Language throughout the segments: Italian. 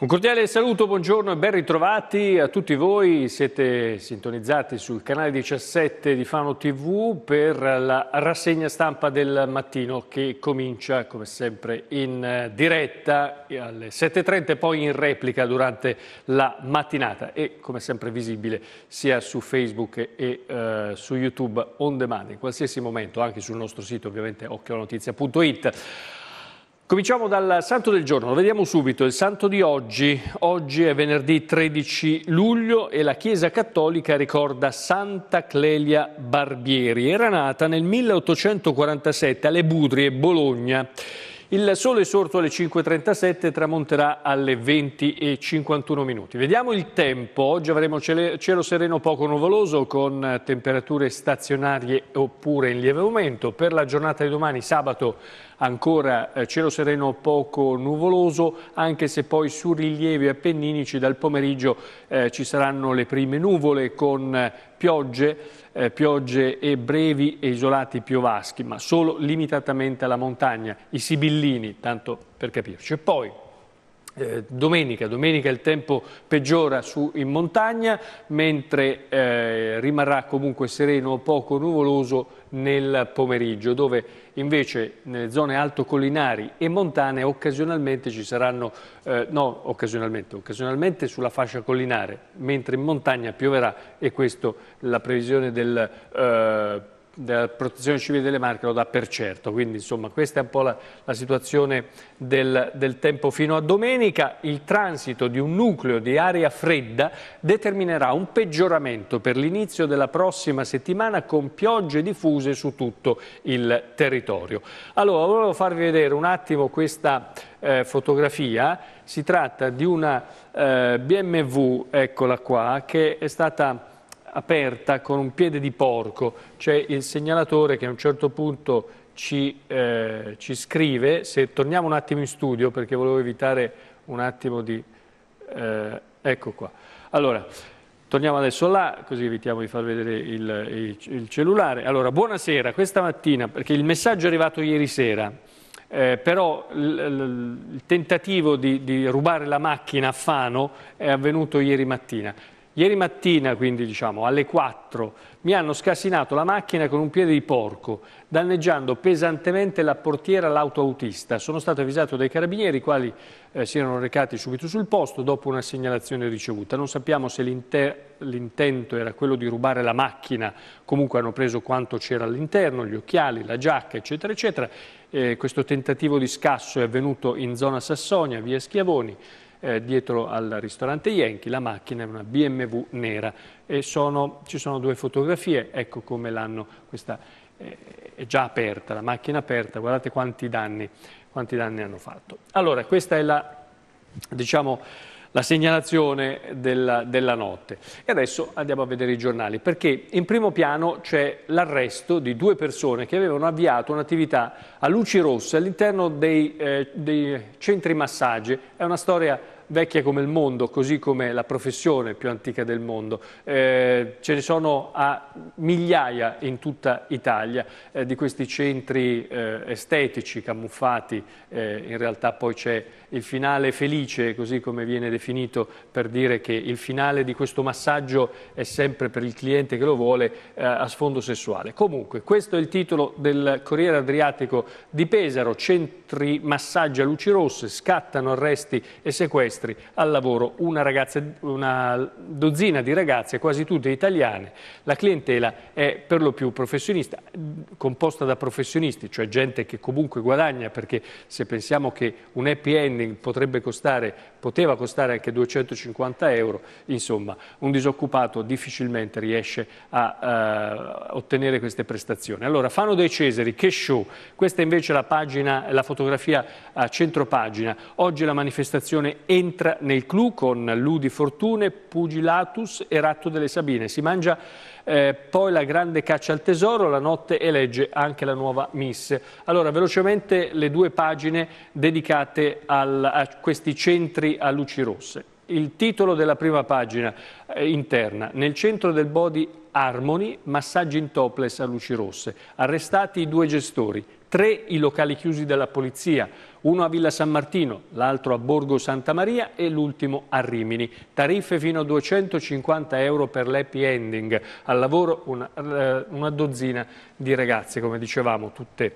Un cordiale saluto, buongiorno e ben ritrovati a tutti voi. Siete sintonizzati sul canale 17 di Fano TV per la rassegna stampa del mattino che comincia come sempre in eh, diretta alle 7.30 e poi in replica durante la mattinata e come sempre visibile sia su Facebook e eh, su YouTube on demand in qualsiasi momento anche sul nostro sito ovviamente occhionotizia.it. Cominciamo dal santo del giorno, lo vediamo subito, il santo di oggi. Oggi è venerdì 13 luglio e la Chiesa Cattolica ricorda Santa Clelia Barbieri. Era nata nel 1847 alle Budrie, Bologna. Il sole è sorto alle 5.37 tramonterà alle 20.51 minuti. Vediamo il tempo. Oggi avremo cielo sereno poco nuvoloso con temperature stazionarie oppure in lieve aumento. Per la giornata di domani, sabato, ancora eh, cielo sereno poco nuvoloso, anche se poi su rilievi appenninici dal pomeriggio eh, ci saranno le prime nuvole con eh, piogge, eh, piogge e brevi e isolati piovaschi, ma solo limitatamente alla montagna, i sibillini, tanto per capirci. E poi eh, domenica. domenica. il tempo peggiora su, in montagna, mentre eh, rimarrà comunque sereno o poco nuvoloso nel pomeriggio, dove invece nelle zone altocollinari e montane occasionalmente ci saranno, eh, no occasionalmente, occasionalmente sulla fascia collinare, mentre in montagna pioverà e questa è la previsione del eh, della protezione civile delle Marche lo dà per certo, quindi insomma questa è un po' la, la situazione del, del, tempo fino a domenica, il transito di un nucleo di aria fredda determinerà un peggioramento per l'inizio della prossima settimana con piogge diffuse su tutto il territorio. Allora volevo farvi vedere un attimo questa eh, fotografia, si tratta di una eh, BMW, eccola qua, che è stata aperta con un piede di porco, c'è cioè, il segnalatore che a un certo punto ci, eh, ci scrive, se torniamo un attimo in studio perché volevo evitare un attimo di... Eh, ecco qua. Allora, torniamo adesso là, così evitiamo di far vedere il, il, il cellulare. Allora, buonasera, questa mattina, perché il messaggio è arrivato ieri sera, eh, però il tentativo di, di rubare la macchina a Fano è avvenuto ieri mattina. Ieri mattina, quindi diciamo alle 4, mi hanno scassinato la macchina con un piede di porco, danneggiando pesantemente la portiera autista. Sono stato avvisato dai carabinieri, i quali eh, si erano recati subito sul posto dopo una segnalazione ricevuta. Non sappiamo se l'intento era quello di rubare la macchina, comunque hanno preso quanto c'era all'interno, gli occhiali, la giacca, eccetera, eccetera. Eh, questo tentativo di scasso è avvenuto in zona Sassonia, via Schiavoni eh, dietro al ristorante Yankee, la macchina è una BMW nera e sono, ci sono due fotografie, ecco come l'hanno, questa eh, è già aperta, la macchina aperta, guardate quanti danni, quanti danni hanno fatto. Allora, questa è la, diciamo, la segnalazione della, della notte. E adesso andiamo a vedere i giornali, perché in primo piano c'è l'arresto di due persone che avevano avviato un'attività a luci rosse all'interno dei, eh, dei centri massaggi. È una storia vecchia come il mondo, così come la professione più antica del mondo. Eh, ce ne sono a migliaia in tutta Italia eh, di questi centri eh, estetici, camuffati, eh, in realtà poi c'è il finale felice, così come viene definito, per dire che il finale di questo massaggio è sempre per il cliente che lo vuole eh, a sfondo sessuale. Comunque, questo è il titolo del Corriere Adriatico di Pesaro, centri massaggi a luci rosse, scattano arresti e sequestri sequestri al lavoro una, ragazza, una dozzina di ragazze, quasi tutte italiane. La clientela è per lo più professionista, composta da professionisti, cioè gente che comunque guadagna, perché se pensiamo che un happy ending potrebbe costare, poteva costare anche 250 euro, insomma, un disoccupato difficilmente riesce a uh, ottenere queste prestazioni. Allora, Fano dei Cesari, che show! Questa invece è la, pagina, la fotografia a centro pagina. Oggi la manifestazione entra entra nel clou con Ludi Fortune, Pugilatus e Ratto delle Sabine. Si mangia eh, poi la grande caccia al tesoro, la notte e legge anche la nuova Miss. Allora, velocemente le due pagine dedicate al, a questi centri a luci rosse. Il titolo della prima pagina eh, interna, nel centro del body Harmony, massaggi in topless a luci rosse, arrestati i due gestori, tre i locali chiusi dalla polizia, uno a Villa San Martino, l'altro a Borgo Santa Maria e l'ultimo a Rimini. Tariffe fino a 250 euro per l'happy ending, al lavoro una, eh, una dozzina di ragazze, come dicevamo, tutte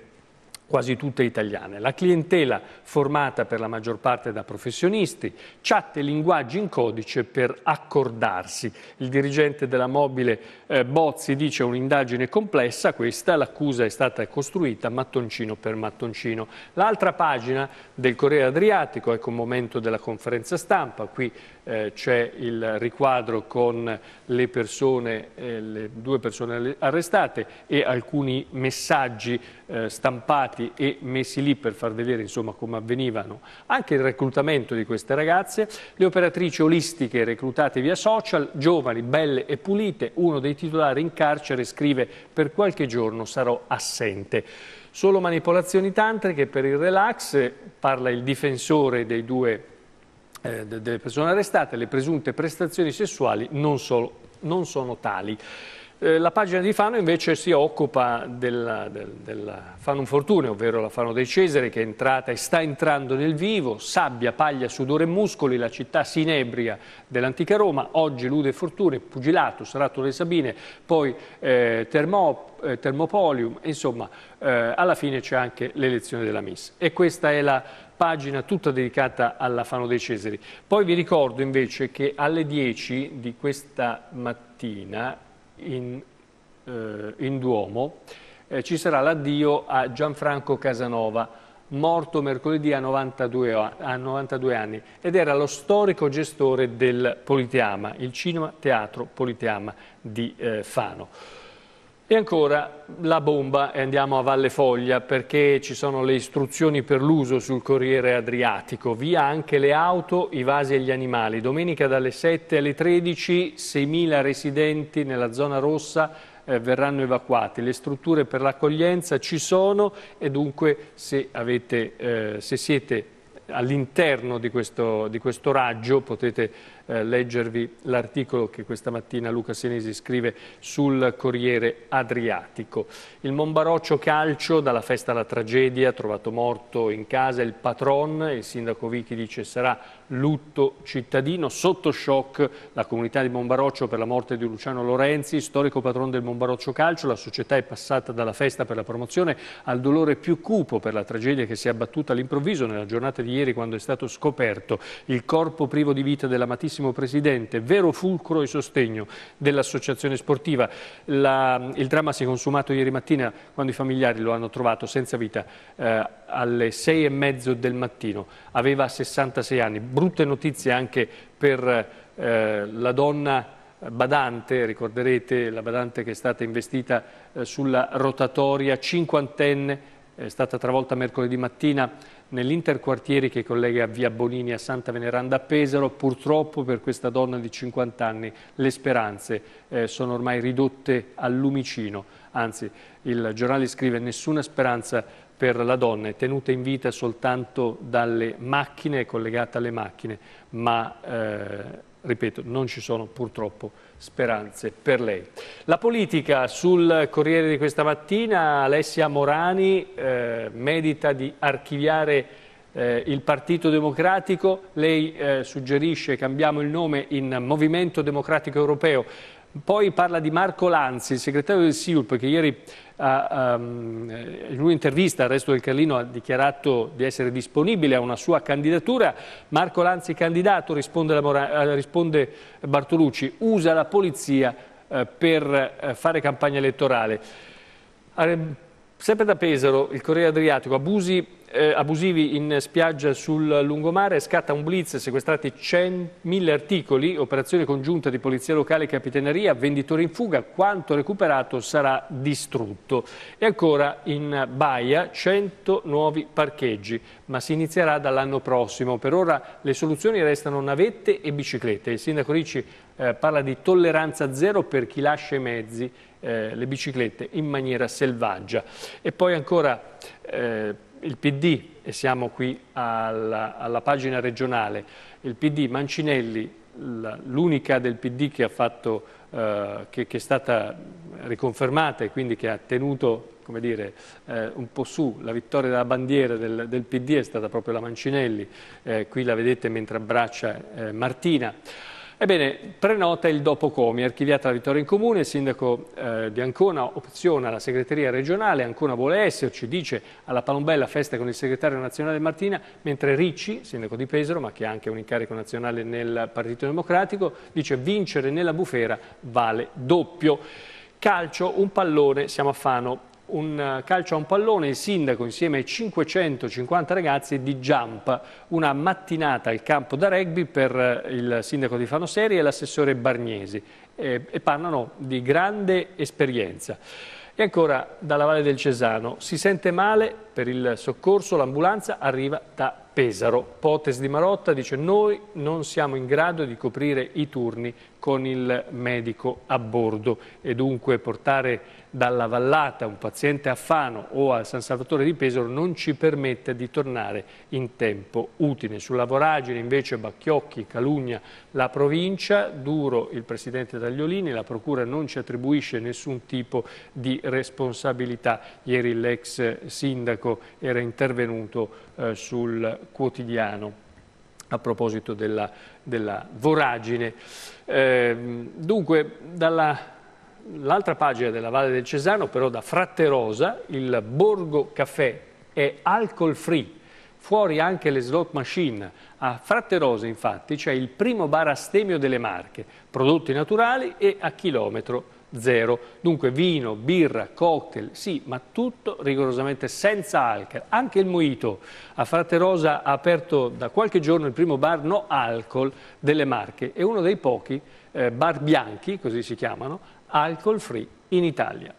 quasi tutte italiane. La clientela formata per la maggior parte da professionisti, chat e linguaggi in codice per accordarsi. Il dirigente della mobile eh, Bozzi dice un'indagine complessa questa, l'accusa è stata costruita mattoncino per mattoncino. L'altra pagina del Corriere Adriatico, ecco un momento della conferenza stampa, qui eh, c'è il riquadro con le, persone, eh, le due persone arrestate e alcuni messaggi eh, stampati e messi lì per far vedere insomma, come avvenivano anche il reclutamento di queste ragazze, le operatrici olistiche reclutate via social, giovani, belle e pulite, uno dei titolari in carcere scrive per qualche giorno sarò assente. Solo manipolazioni tantriche per il relax, parla il difensore dei due eh, delle persone arrestate, le presunte prestazioni sessuali non, solo, non sono tali. Eh, la pagina di Fano invece si occupa della, del, della Fano Fortune, ovvero la Fano dei Cesare che è entrata e sta entrando nel vivo, sabbia, paglia, sudore e muscoli, la città si inebria dell'antica Roma, oggi Lude e Fortune, Pugilato, Sarato delle Sabine, poi eh, Termop, eh, Termopolium, insomma eh, alla fine c'è anche l'elezione della Miss. E questa è la pagina tutta dedicata alla Fano dei Cesari. Poi vi ricordo invece che alle 10 di questa mattina in, eh, in Duomo, eh, ci sarà l'addio a Gianfranco Casanova, morto mercoledì a 92, a 92 anni ed era lo storico gestore del Politeama, il cinema teatro Politeama di eh, Fano. E ancora la bomba, e andiamo a Valle Foglia perché ci sono le istruzioni per l'uso sul Corriere Adriatico, via anche le auto, i vasi e gli animali. Domenica dalle 7 alle 13 6.000 residenti nella zona rossa eh, verranno evacuati, le strutture per l'accoglienza ci sono e dunque se, avete, eh, se siete all'interno di, di questo raggio potete eh, leggervi l'articolo che questa mattina Luca Senesi scrive sul Corriere Adriatico. Il Monbaroccio Calcio, dalla festa alla tragedia, trovato morto in casa il patron, il sindaco Vichi dice sarà lutto cittadino, sotto shock la comunità di Monbaroccio per la morte di Luciano Lorenzi, storico patron del Monbaroccio Calcio, la società è passata dalla festa per la promozione al dolore più cupo per la tragedia che si è abbattuta all'improvviso nella giornata di ieri quando è stato scoperto il corpo privo di vita della Matisse grandissimo presidente, vero fulcro e sostegno dell'associazione sportiva. La, il dramma si è consumato ieri mattina quando i familiari lo hanno trovato senza vita eh, alle sei e mezzo del mattino. Aveva 66 anni. Brutte notizie anche per eh, la donna badante, ricorderete la badante che è stata investita eh, sulla rotatoria, cinquantenne, è stata travolta mercoledì mattina nell'interquartiere che collega via Bonini a Santa Veneranda a Pesaro. Purtroppo per questa donna di 50 anni le speranze eh, sono ormai ridotte al lumicino. Anzi, il giornale scrive nessuna speranza per la donna è tenuta in vita soltanto dalle macchine, è collegata alle macchine, ma eh, ripeto, non ci sono purtroppo speranze per lei. La politica sul Corriere di questa mattina, Alessia Morani eh, medita di archiviare eh, il Partito Democratico, lei eh, suggerisce cambiamo il nome in Movimento Democratico Europeo, poi parla di Marco Lanzi, il segretario del SIULP, che ieri ha, ah, um, ehm, eh, in un'intervista al resto del Carlino ha dichiarato di essere disponibile a una sua candidatura. Marco Lanzi candidato, risponde, Mora, eh, risponde Bartolucci, usa la polizia eh, per eh, fare campagna elettorale. Sempre da Pesaro, il Corriere Adriatico, abusi, eh, abusivi in spiaggia sul lungomare, scatta un blitz, sequestrati 100.000 articoli, operazione congiunta di polizia locale e capitaneria, venditore in fuga, quanto recuperato sarà distrutto. E ancora in Baia 100 nuovi parcheggi, ma si inizierà dall'anno prossimo. Per ora le soluzioni restano navette e biciclette. Il sindaco Ricci eh, parla di tolleranza zero per chi lascia i mezzi, eh, le biciclette in maniera selvaggia. E poi ancora eh, il PD, e siamo qui alla, alla pagina regionale, il PD Mancinelli, l'unica del PD che, fatto, eh, che, che è stata riconfermata e quindi che ha tenuto come dire, eh, un po' su, la vittoria della bandiera del, del PD è stata proprio la Mancinelli, eh, qui la vedete mentre abbraccia eh, Martina. Ebbene, prenota il dopo comi, archiviata la vittoria in comune, il sindaco eh, di Ancona opziona la segreteria regionale, Ancona vuole esserci, dice alla Palombella festa con il segretario nazionale Martina, mentre Ricci, sindaco di Pesaro, ma che ha anche un incarico nazionale nel Partito Democratico, dice vincere nella bufera vale doppio. Calcio, un pallone, siamo a Fano, un eh, calcio a un pallone, il sindaco insieme ai 550 ragazzi di Jump, una mattinata al campo da rugby per eh, il sindaco di Fanoseri e l'assessore Bargnesi e, e parlano di grande esperienza. E ancora dalla Valle del Cesano, si sente male per il soccorso l'ambulanza arriva da Pesaro. Potes di Marotta dice noi non siamo in grado di coprire i turni con il medico a bordo e dunque portare dalla vallata un paziente a Fano o a San Salvatore di Pesaro non ci permette di tornare in tempo utile. Sulla voragine invece Bacchiocchi, Calugna, la provincia, duro il presidente Tagliolini, la procura non ci attribuisce nessun tipo di responsabilità. Ieri l'ex sindaco sindaco era intervenuto eh, sul quotidiano a proposito della, della voragine. Eh, dunque, dall'altra pagina della Valle del Cesano, però da Fratterosa, il Borgo Caffè è alcol free, fuori anche le slot machine. A Fratterosa, infatti, c'è il primo bar a stemio delle Marche, prodotti naturali e a chilometro zero. Dunque vino, birra, cocktail, sì, ma tutto rigorosamente senza alcol. Anche il moito a Frate Rosa ha aperto da qualche giorno il primo bar no alcol delle Marche. e uno dei pochi eh, bar bianchi, così si chiamano, alcol free in Italia.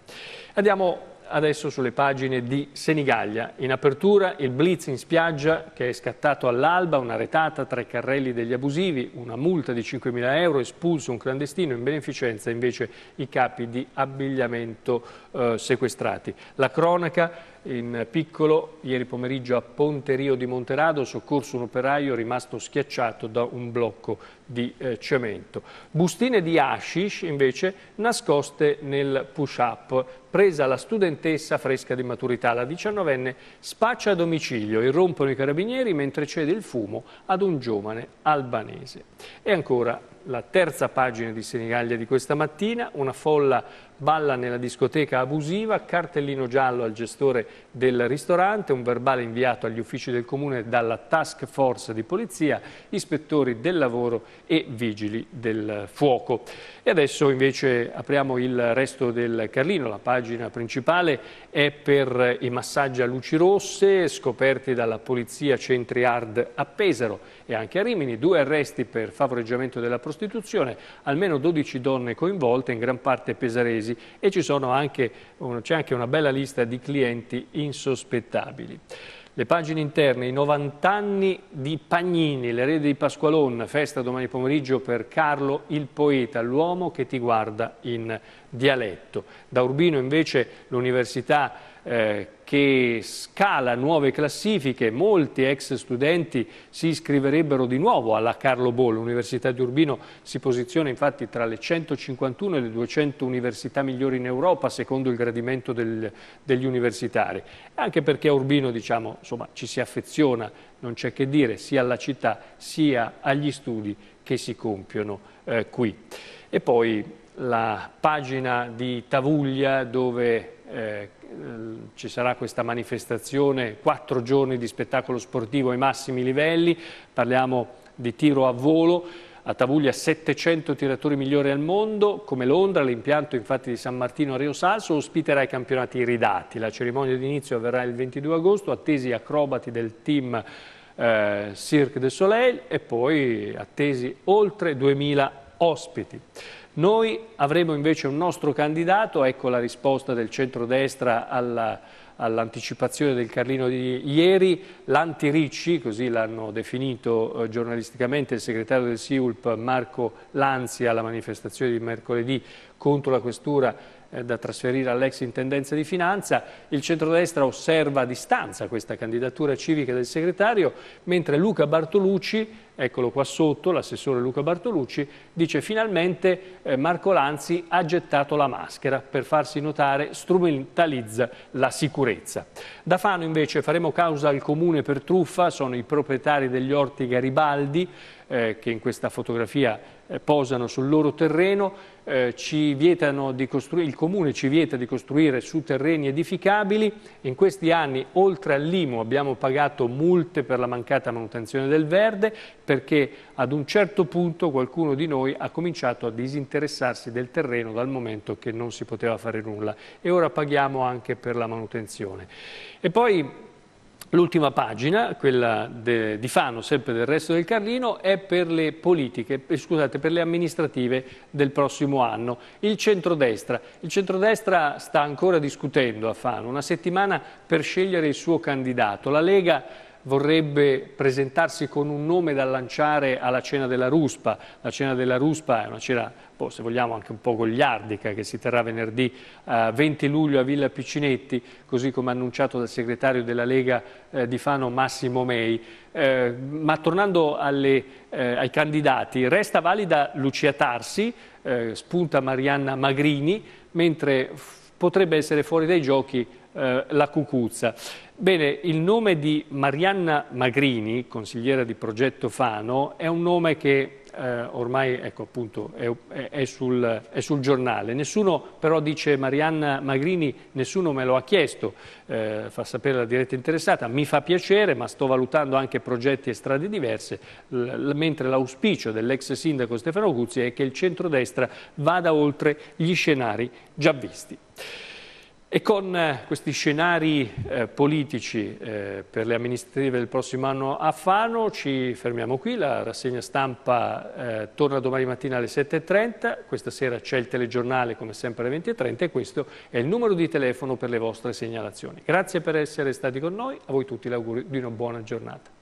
Andiamo adesso sulle pagine di Senigallia. In apertura il blitz in spiaggia che è scattato all'alba, una retata tra i carrelli degli abusivi, una multa di 5.000 euro, espulso un clandestino in beneficenza invece i capi di abbigliamento eh, sequestrati. La cronaca in piccolo, ieri pomeriggio a Ponte Rio di Monterado, soccorso un operaio rimasto schiacciato da un blocco di eh, cemento. Bustine di hashish, invece, nascoste nel push-up, presa la studentessa fresca di maturità. La diciannovenne spaccia a domicilio, irrompono i carabinieri mentre cede il fumo ad un giovane albanese. E ancora la terza pagina di Senigallia di questa mattina, una folla balla nella discoteca abusiva, cartellino giallo al gestore del ristorante, un verbale inviato agli uffici del comune dalla task force di polizia, ispettori del lavoro e vigili del fuoco. E adesso invece apriamo il resto del Carlino, la pagina principale è per i massaggi a luci rosse scoperti dalla polizia Centri Hard a Pesaro e anche a Rimini, due arresti per favoreggiamento della prostituzione, almeno 12 donne coinvolte, in gran parte pesaresi paesi e c'è anche, anche una bella lista di clienti insospettabili. Le pagine interne, i 90 anni di Pagnini, l'erede di Pasqualon, festa domani pomeriggio per Carlo il poeta, l'uomo che ti guarda in dialetto. Da Urbino invece l'università eh, che scala nuove classifiche, molti ex studenti si iscriverebbero di nuovo alla Carlo Bo, l'Università di Urbino si posiziona infatti tra le 151 e le 200 università migliori in Europa secondo il gradimento del, degli universitari, anche perché a Urbino diciamo, insomma, ci si affeziona, non c'è che dire, sia alla città sia agli studi che si compiono eh, qui. E poi la pagina di Tavuglia dove eh, eh, ci sarà questa manifestazione, quattro giorni di spettacolo sportivo ai massimi livelli, parliamo di tiro a volo, a Tavuglia 700 tiratori migliori al mondo, come Londra, l'impianto infatti di San Martino a Rio Salso ospiterà i campionati iridati. La cerimonia d'inizio avverrà il 22 agosto, attesi acrobati del team eh, Cirque de Soleil e poi attesi oltre 2000 ospiti. Noi avremo invece un nostro candidato, ecco la risposta del centrodestra alla, all'anticipazione del Carlino di ieri, l'anti-Ricci, così l'hanno definito eh, giornalisticamente il segretario del SIULP Marco Lanzi alla manifestazione di mercoledì contro la questura eh, da trasferire all'ex intendenza di finanza, il centrodestra osserva a distanza questa candidatura civica del segretario, mentre Luca Bartolucci, eccolo qua sotto, l'assessore Luca Bartolucci, dice finalmente eh, Marco Lanzi ha gettato la maschera per farsi notare, strumentalizza la sicurezza. Da Fano invece faremo causa al comune per truffa, sono i proprietari degli orti Garibaldi eh, che in questa fotografia eh, posano sul loro terreno, eh, ci vietano di costruire, il Comune ci vieta di costruire su terreni edificabili. In questi anni, oltre all'IMU, abbiamo pagato multe per la mancata manutenzione del verde perché ad un certo punto qualcuno di noi ha cominciato a disinteressarsi del terreno dal momento che non si poteva fare nulla e ora paghiamo anche per la manutenzione. E poi L'ultima pagina, quella de, di Fano, sempre del resto del Carlino, è per le politiche, eh, scusate, per le amministrative del prossimo anno. Il centrodestra. Il centrodestra sta ancora discutendo a Fano, una settimana per scegliere il suo candidato. La Lega vorrebbe presentarsi con un nome da lanciare alla cena della Ruspa. La cena della Ruspa è una cena, boh, se vogliamo, anche un po' gogliardica che si terrà venerdì eh, 20 luglio a Villa Piccinetti, così come annunciato dal segretario della Lega eh, di Fano Massimo Mei. Eh, ma tornando alle, eh, ai candidati, resta valida Lucia Tarsi, eh, spunta Marianna Magrini, mentre potrebbe essere fuori dai giochi eh, la Cucuzza. Bene, il nome di Marianna Magrini, consigliera di Progetto Fano, è un nome che eh, ormai ecco, appunto, è, è, sul, è, sul, giornale. Nessuno però dice Marianna Magrini, nessuno me lo ha chiesto, eh, fa sapere la diretta interessata, mi fa piacere ma sto valutando anche progetti e strade diverse, l mentre l'auspicio dell'ex sindaco Stefano Guzzi è che il centrodestra vada oltre gli scenari già visti. E con eh, questi scenari eh, politici eh, per le amministrative del prossimo anno a Fano ci fermiamo qui, la rassegna stampa eh, torna domani mattina alle 7.30, questa sera c'è il telegiornale come sempre alle 20.30 e questo è il numero di telefono per le vostre segnalazioni. Grazie per essere stati con noi, a voi tutti l'augurio di una buona giornata.